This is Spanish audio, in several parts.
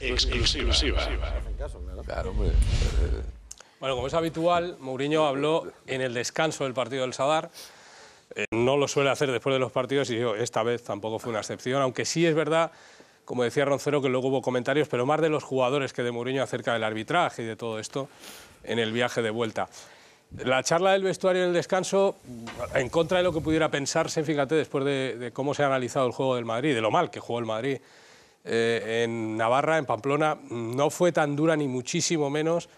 Eh, exclusiva. Bueno, como es habitual, Mourinho habló en el descanso del partido del Sadar. Eh, no lo suele hacer después de los partidos y esta vez tampoco fue una excepción, aunque sí es verdad, como decía Roncero, que luego hubo comentarios, pero más de los jugadores que de Mourinho acerca del arbitraje y de todo esto en el viaje de vuelta. La charla del vestuario en el descanso, en contra de lo que pudiera pensarse, fíjate, después de, de cómo se ha analizado el juego del Madrid, de lo mal que jugó el Madrid eh, en Navarra, en Pamplona, no fue tan dura ni muchísimo menos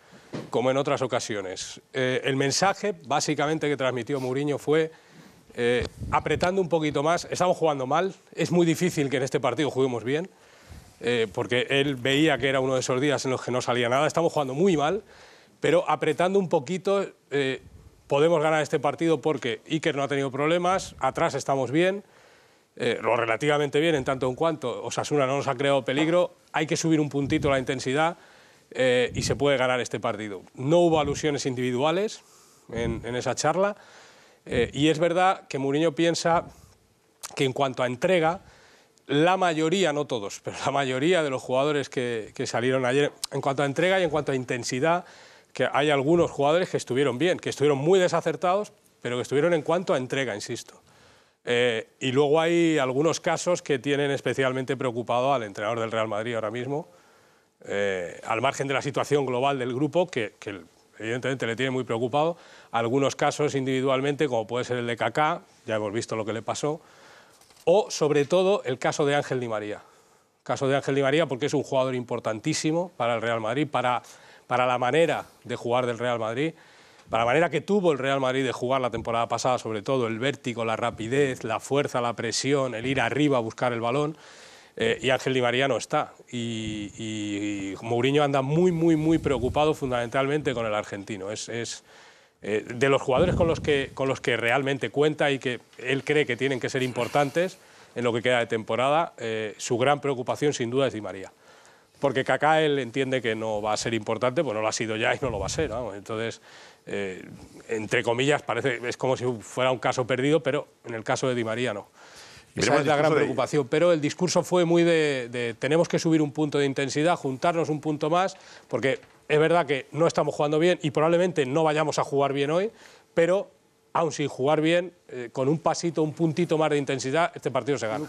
como en otras ocasiones. Eh, el mensaje básicamente que transmitió Mourinho fue eh, apretando un poquito más, estamos jugando mal, es muy difícil que en este partido juguemos bien, porque él veía que era uno de esos días en los que no salía nada, estamos jugando muy mal, pero apretando un poquito podemos ganar este partido porque Iker no ha tenido problemas, atrás estamos bien eh, lo relativamente bien en tanto en cuanto Osasuna no nos ha creado peligro, hay que subir un puntito la intensidad eh, y se puede ganar este partido. No hubo alusiones individuales en, esa charla eh, y es verdad que Mourinho piensa que en cuanto a entrega, la mayoría, no todos, pero la mayoría de los jugadores que salieron ayer, en cuanto a entrega y en cuanto a intensidad, que hay algunos jugadores que estuvieron bien, que estuvieron muy desacertados, pero que estuvieron en cuanto a entrega, insisto. Eh, y luego hay algunos casos que tienen especialmente preocupado al entrenador del Real Madrid ahora mismo, eh, al margen de la situación global del grupo, que, evidentemente le tiene muy preocupado, algunos casos individualmente, como puede ser el de Kaká, ya hemos visto lo que le pasó, o sobre todo el caso de Ángel Di María. caso de Ángel Di María porque es un jugador importantísimo para el Real Madrid, para la manera de jugar del Real Madrid para la manera que tuvo el Real Madrid de jugar la temporada pasada, sobre todo el vértigo, la rapidez, la fuerza, la presión, el ir arriba a buscar el balón. Eh, y Ángel Di María no está. Y, y, Mourinho anda muy, muy, muy preocupado fundamentalmente con el argentino. Es, eh, de los jugadores con los, que, realmente cuenta y que él cree que tienen que ser importantes en lo que queda de temporada, eh, su gran preocupación sin duda es Di María porque Kaká él entiende que no va a ser importante, pues no lo ha sido ya y no lo va a ser. Entonces, eh, entre comillas, parece es como si fuera un caso perdido, pero en el caso de Di María no. Esa es la gran preocupación, pero el discurso fue muy de, tenemos que subir un punto de intensidad, juntarnos un punto más, porque es verdad que no estamos jugando bien y probablemente no vayamos a jugar bien hoy, pero aún sin jugar bien, eh, con un pasito, un puntito más de intensidad, este partido se gana.